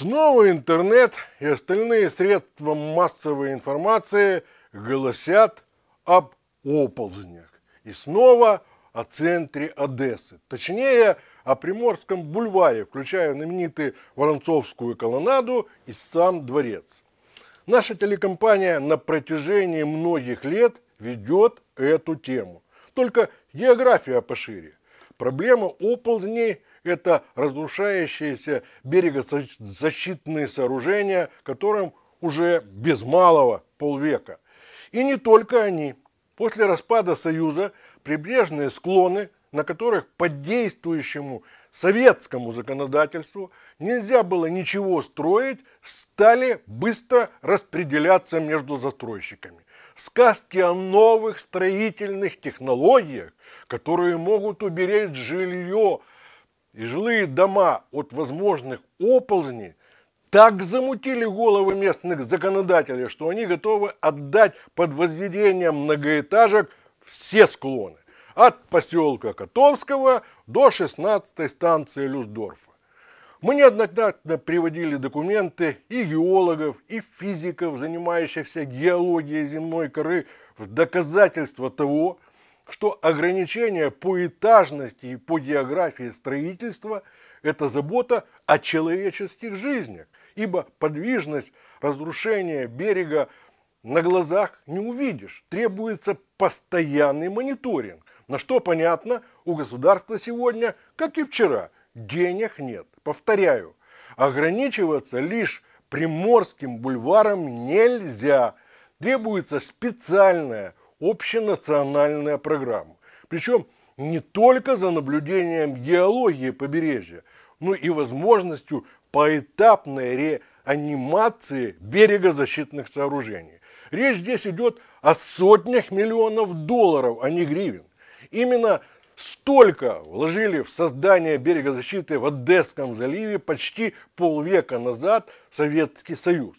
Снова интернет и остальные средства массовой информации голосят об оползнях. И снова о центре Одессы. Точнее, о Приморском бульваре, включая знаменитую Воронцовскую колоннаду и сам дворец. Наша телекомпания на протяжении многих лет ведет эту тему. Только география пошире. Проблема оползней – это разрушающиеся берегозащитные сооружения, которым уже без малого полвека. И не только они. После распада Союза прибрежные склоны, на которых по действующему советскому законодательству нельзя было ничего строить, стали быстро распределяться между застройщиками. Сказки о новых строительных технологиях, которые могут уберечь жилье и жилые дома от возможных оползней так замутили головы местных законодателей, что они готовы отдать под возведение многоэтажек все склоны. От поселка Котовского до 16-й станции Люсдорфа. Мы неоднократно приводили документы и геологов, и физиков, занимающихся геологией земной коры, в доказательство того, что ограничение по этажности и по географии строительства – это забота о человеческих жизнях, ибо подвижность разрушения берега на глазах не увидишь. Требуется постоянный мониторинг, на что, понятно, у государства сегодня, как и вчера, денег нет. Повторяю, ограничиваться лишь Приморским бульваром нельзя. Требуется специальное общенациональная программа. Причем не только за наблюдением геологии побережья, но и возможностью поэтапной реанимации берегозащитных сооружений. Речь здесь идет о сотнях миллионов долларов, а не гривен. Именно столько вложили в создание берегозащиты в Одесском заливе почти полвека назад Советский Союз.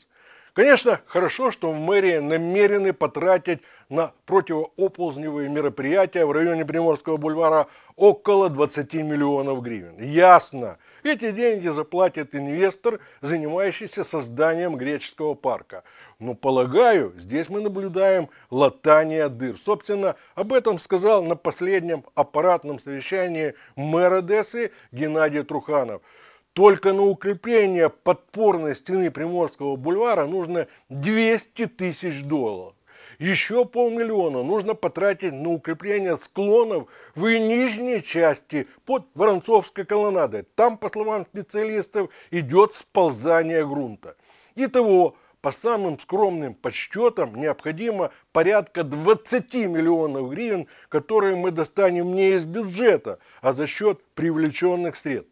Конечно, хорошо, что в мэрии намерены потратить на противооползневые мероприятия в районе Приморского бульвара около 20 миллионов гривен. Ясно, эти деньги заплатит инвестор, занимающийся созданием греческого парка. Но, полагаю, здесь мы наблюдаем латание дыр. Собственно, об этом сказал на последнем аппаратном совещании мэра Одессы Геннадий Труханов – только на укрепление подпорной стены Приморского бульвара нужно 200 тысяч долларов. Еще полмиллиона нужно потратить на укрепление склонов в нижней части под Воронцовской колоннадой. Там, по словам специалистов, идет сползание грунта. Итого, по самым скромным подсчетам, необходимо порядка 20 миллионов гривен, которые мы достанем не из бюджета, а за счет привлеченных средств.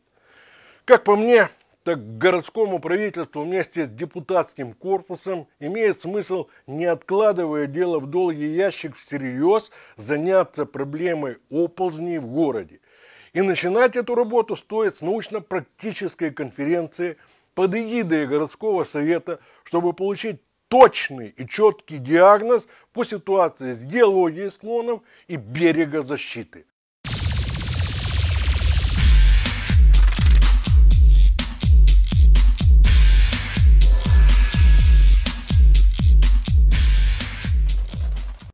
Как по мне, так городскому правительству вместе с депутатским корпусом имеет смысл, не откладывая дело в долгий ящик всерьез, заняться проблемой оползней в городе. И начинать эту работу стоит с научно-практической конференции под эгидой городского совета, чтобы получить точный и четкий диагноз по ситуации с геологией склонов и берега защиты.